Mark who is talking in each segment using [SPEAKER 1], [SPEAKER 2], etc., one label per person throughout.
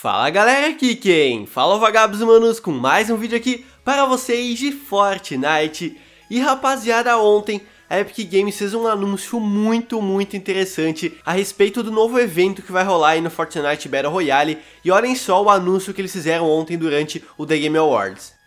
[SPEAKER 1] Fala galera, aqui quem? Fala vagabos humanos com mais um vídeo aqui para vocês de Fortnite E rapaziada, ontem a Epic Games fez um anúncio muito, muito interessante a respeito do novo evento que vai rolar aí no Fortnite Battle Royale E olhem só o anúncio que eles fizeram ontem durante o The Game Awards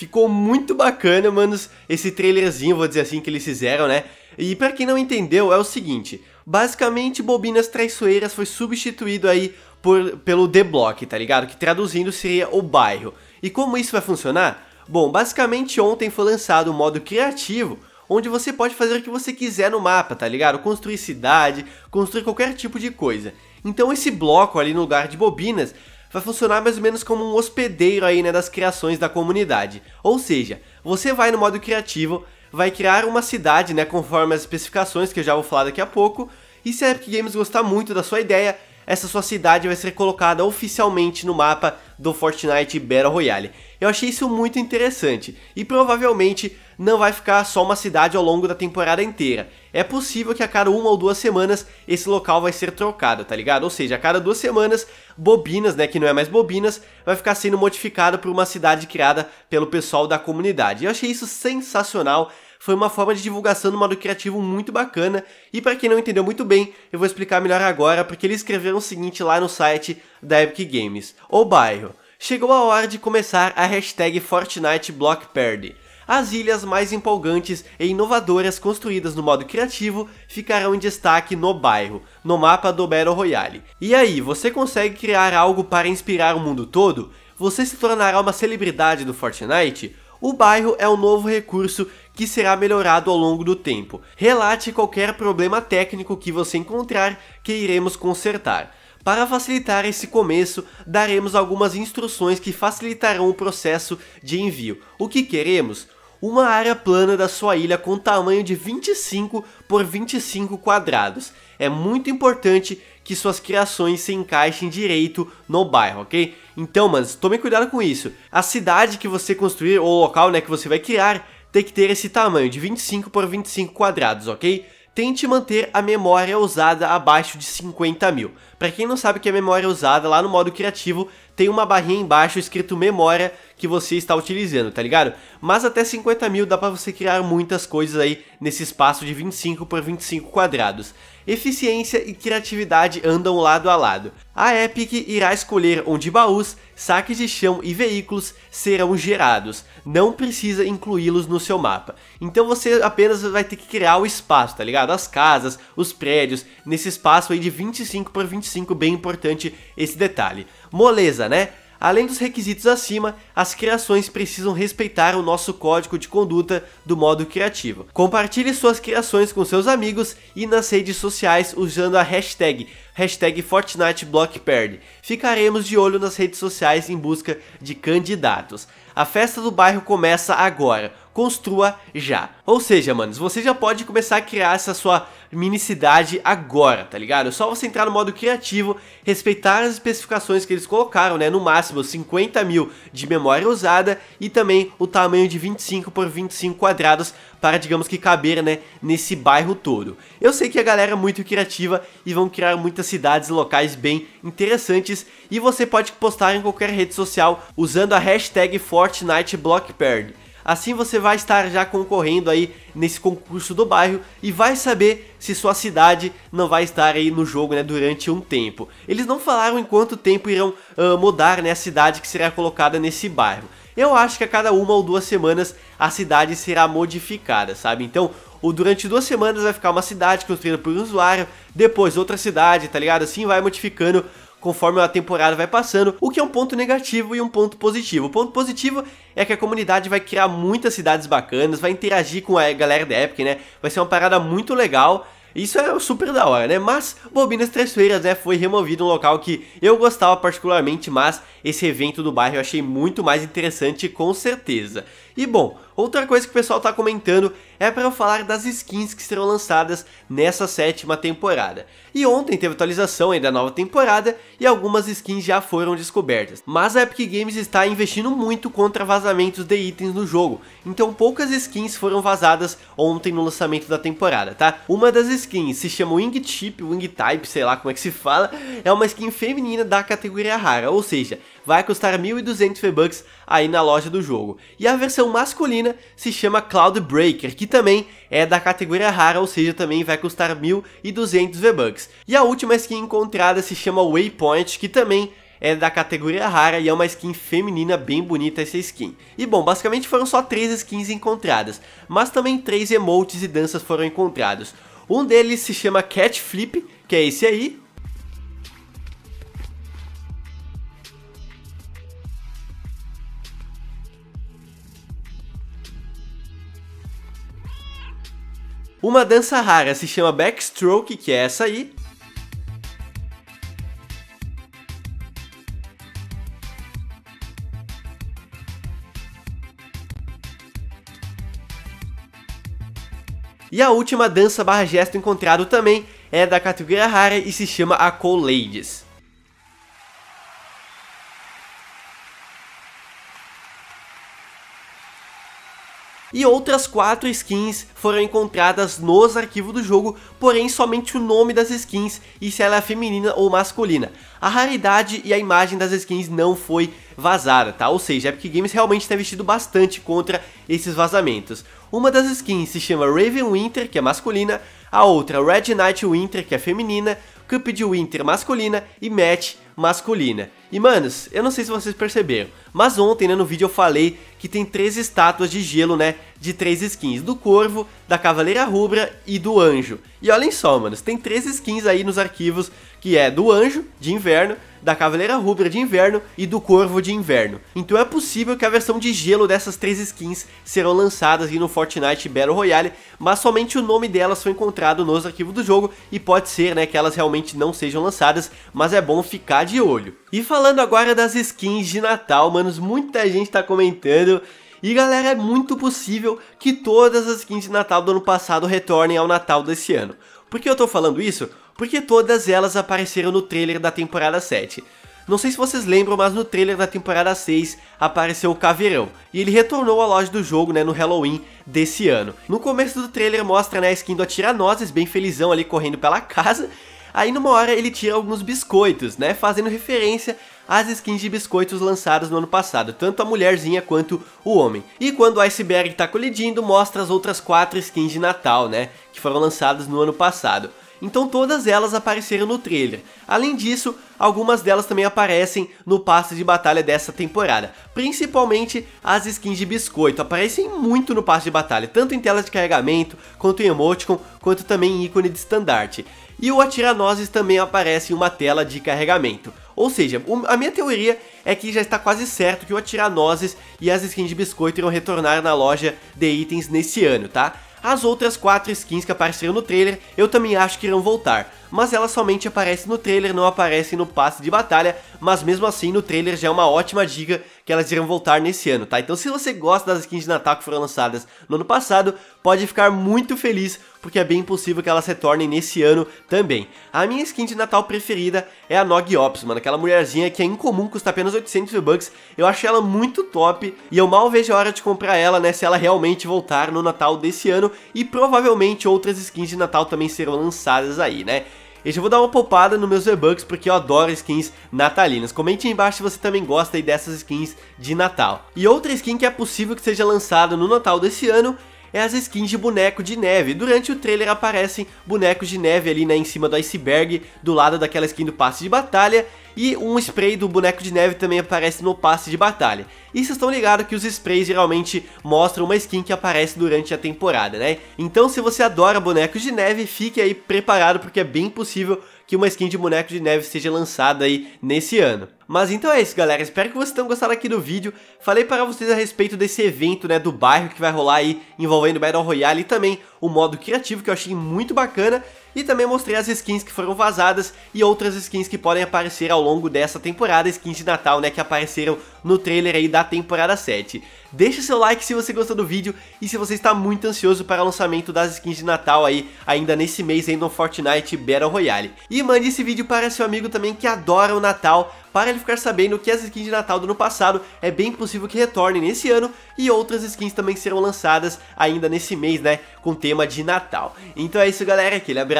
[SPEAKER 1] Ficou muito bacana, manos, esse trailerzinho, vou dizer assim, que eles fizeram, né? E para quem não entendeu, é o seguinte, basicamente Bobinas Traiçoeiras foi substituído aí por, pelo The Block, tá ligado? Que traduzindo seria o bairro. E como isso vai funcionar? Bom, basicamente ontem foi lançado o um modo criativo, onde você pode fazer o que você quiser no mapa, tá ligado? Construir cidade, construir qualquer tipo de coisa. Então esse bloco ali no lugar de bobinas vai funcionar mais ou menos como um hospedeiro aí, né, das criações da comunidade. Ou seja, você vai no modo criativo, vai criar uma cidade, né, conforme as especificações que eu já vou falar daqui a pouco, e se a Epic Games gostar muito da sua ideia, essa sua cidade vai ser colocada oficialmente no mapa do Fortnite Battle Royale. Eu achei isso muito interessante e provavelmente não vai ficar só uma cidade ao longo da temporada inteira. É possível que a cada uma ou duas semanas esse local vai ser trocado, tá ligado? Ou seja, a cada duas semanas, Bobinas, né, que não é mais Bobinas, vai ficar sendo modificado por uma cidade criada pelo pessoal da comunidade. Eu achei isso sensacional foi uma forma de divulgação do modo criativo muito bacana. E para quem não entendeu muito bem, eu vou explicar melhor agora, porque eles escreveram o seguinte lá no site da Epic Games: O bairro. Chegou a hora de começar a hashtag Fortnite Block Party. As ilhas mais empolgantes e inovadoras construídas no modo criativo ficarão em destaque no bairro, no mapa do Battle Royale. E aí, você consegue criar algo para inspirar o mundo todo? Você se tornará uma celebridade do Fortnite? O bairro é um novo recurso que será melhorado ao longo do tempo. Relate qualquer problema técnico que você encontrar que iremos consertar. Para facilitar esse começo, daremos algumas instruções que facilitarão o processo de envio. O que queremos? uma área plana da sua ilha com tamanho de 25 por 25 quadrados. É muito importante que suas criações se encaixem direito no bairro, ok? Então, mano, tome cuidado com isso. A cidade que você construir ou o local né, que você vai criar tem que ter esse tamanho de 25 por 25 quadrados, ok? Tente manter a memória usada abaixo de 50 mil. Para quem não sabe que a memória é usada, lá no modo criativo tem uma barrinha embaixo escrito memória que você está utilizando, tá ligado? Mas até 50 mil dá para você criar muitas coisas aí nesse espaço de 25 por 25 quadrados. Eficiência e criatividade andam lado a lado. A Epic irá escolher onde baús, saques de chão e veículos serão gerados, não precisa incluí-los no seu mapa. Então você apenas vai ter que criar o espaço, tá ligado? As casas, os prédios, nesse espaço aí de 25 por 25 bem importante esse detalhe. Moleza, né? Além dos requisitos acima, as criações precisam respeitar o nosso código de conduta do modo criativo. Compartilhe suas criações com seus amigos e nas redes sociais usando a hashtag, hashtag FortniteBlockParty. Ficaremos de olho nas redes sociais em busca de candidatos. A festa do bairro começa agora construa já. Ou seja, manos, você já pode começar a criar essa sua mini cidade agora, tá ligado? É só você entrar no modo criativo, respeitar as especificações que eles colocaram, né? No máximo 50 mil de memória usada e também o tamanho de 25 por 25 quadrados para, digamos que, caber, né, nesse bairro todo. Eu sei que a galera é muito criativa e vão criar muitas cidades e locais bem interessantes e você pode postar em qualquer rede social usando a hashtag Party. Assim você vai estar já concorrendo aí nesse concurso do bairro e vai saber se sua cidade não vai estar aí no jogo né, durante um tempo. Eles não falaram em quanto tempo irão uh, mudar né, a cidade que será colocada nesse bairro. Eu acho que a cada uma ou duas semanas a cidade será modificada, sabe? Então, o durante duas semanas vai ficar uma cidade construída por um usuário, depois outra cidade, tá ligado? Assim vai modificando conforme a temporada vai passando, o que é um ponto negativo e um ponto positivo. O ponto positivo é que a comunidade vai criar muitas cidades bacanas, vai interagir com a galera da Epic, né? Vai ser uma parada muito legal. Isso é super da hora, né? Mas Bobinas Três Feiras, né, foi removido um local que eu gostava particularmente, mas esse evento do bairro eu achei muito mais interessante com certeza. E bom, outra coisa que o pessoal tá comentando é para eu falar das skins que serão lançadas nessa sétima temporada. E ontem teve atualização aí da nova temporada e algumas skins já foram descobertas. Mas a Epic Games está investindo muito contra vazamentos de itens no jogo, então poucas skins foram vazadas ontem no lançamento da temporada, tá? Uma das skins se chama Wing Chip, Wing Type, sei lá como é que se fala, é uma skin feminina da categoria rara, ou seja, vai custar 1.200 V-Bucks aí na loja do jogo. E a versão masculina se chama Cloud Breaker, que também é da categoria rara, ou seja, também vai custar 1.200 V-Bucks. E a última skin encontrada se chama Waypoint, que também é da categoria rara e é uma skin feminina bem bonita essa skin. E bom, basicamente foram só 3 skins encontradas, mas também 3 emotes e danças foram encontrados. Um deles se chama Cat Flip, que é esse aí, Uma dança rara se chama backstroke, que é essa aí. E a última dança barra gesto encontrado também é da categoria rara e se chama a Ladies. E outras 4 skins foram encontradas nos arquivos do jogo, porém somente o nome das skins e se ela é feminina ou masculina. A raridade e a imagem das skins não foi vazada, tá? Ou seja, a Epic Games realmente está investido bastante contra esses vazamentos. Uma das skins se chama Raven Winter, que é masculina, a outra Red Knight Winter, que é feminina, Cupid Winter masculina e Match masculina. E manos, eu não sei se vocês perceberam, mas ontem né, no vídeo eu falei que tem três estátuas de gelo, né? de três skins, do Corvo, da Cavaleira Rubra e do Anjo. E olhem só, manos, tem três skins aí nos arquivos, que é do Anjo, de inverno, da Cavaleira Rubra de inverno e do Corvo de inverno. Então é possível que a versão de gelo dessas três skins serão lançadas no Fortnite Battle Royale, mas somente o nome delas foi encontrado nos arquivos do jogo e pode ser né, que elas realmente não sejam lançadas, mas é bom ficar de olho. E falando agora das skins de Natal, manos, muita gente está comentando e galera, é muito possível que todas as skins de Natal do ano passado retornem ao Natal desse ano. Por que eu tô falando isso? Porque todas elas apareceram no trailer da temporada 7. Não sei se vocês lembram, mas no trailer da temporada 6 apareceu o Caveirão, e ele retornou à loja do jogo, né, no Halloween desse ano. No começo do trailer mostra, né, a skin do Atiranozes, bem felizão ali correndo pela casa, aí numa hora ele tira alguns biscoitos, né, fazendo referência as skins de biscoitos lançadas no ano passado, tanto a mulherzinha quanto o homem. E quando o iceberg está colidindo, mostra as outras quatro skins de Natal, né, que foram lançadas no ano passado. Então todas elas apareceram no trailer. Além disso, algumas delas também aparecem no passe de batalha dessa temporada. Principalmente as skins de biscoito, aparecem muito no passe de batalha, tanto em tela de carregamento, quanto em emoticon, quanto também em ícone de estandarte e o atiranozes também aparece em uma tela de carregamento. Ou seja, a minha teoria é que já está quase certo que o Atiranozes e as skins de biscoito irão retornar na loja de itens nesse ano, tá? As outras quatro skins que apareceram no trailer eu também acho que irão voltar, mas elas somente aparecem no trailer, não aparecem no passe de batalha, mas mesmo assim no trailer já é uma ótima dica que elas irão voltar nesse ano, tá? Então se você gosta das skins de Natal que foram lançadas no ano passado, pode ficar muito feliz, porque é bem possível que elas retornem nesse ano também. A minha skin de Natal preferida é a Nog Ops, mano, aquela mulherzinha que é incomum, custa apenas 800 V-Bucks, eu achei ela muito top, e eu mal vejo a hora de comprar ela, né, se ela realmente voltar no Natal desse ano, e provavelmente outras skins de Natal também serão lançadas aí, né? E já vou dar uma poupada nos meus V-Bucks porque eu adoro skins natalinas. Comente aí embaixo se você também gosta aí dessas skins de Natal. E outra skin que é possível que seja lançada no Natal desse ano é as skins de boneco de neve. Durante o trailer aparecem bonecos de neve ali né, em cima do iceberg, do lado daquela skin do passe de batalha, e um spray do boneco de neve também aparece no passe de batalha. E vocês estão ligados que os sprays geralmente mostram uma skin que aparece durante a temporada, né? Então se você adora bonecos de neve, fique aí preparado porque é bem possível que uma skin de boneco de neve seja lançada aí nesse ano. Mas então é isso, galera. Espero que vocês tenham gostado aqui do vídeo. Falei para vocês a respeito desse evento, né, do bairro que vai rolar aí envolvendo Battle Royale e também o modo criativo que eu achei muito bacana. E também mostrei as skins que foram vazadas e outras skins que podem aparecer ao longo dessa temporada, skins de Natal, né, que apareceram no trailer aí da temporada 7. Deixe seu like se você gostou do vídeo e se você está muito ansioso para o lançamento das skins de Natal aí, ainda nesse mês aí no Fortnite Battle Royale. E mande esse vídeo para seu amigo também que adora o Natal, para ele ficar sabendo que as skins de Natal do ano passado é bem possível que retornem nesse ano e outras skins também serão lançadas ainda nesse mês, né, com tema de Natal. Então é isso galera, aquele abraço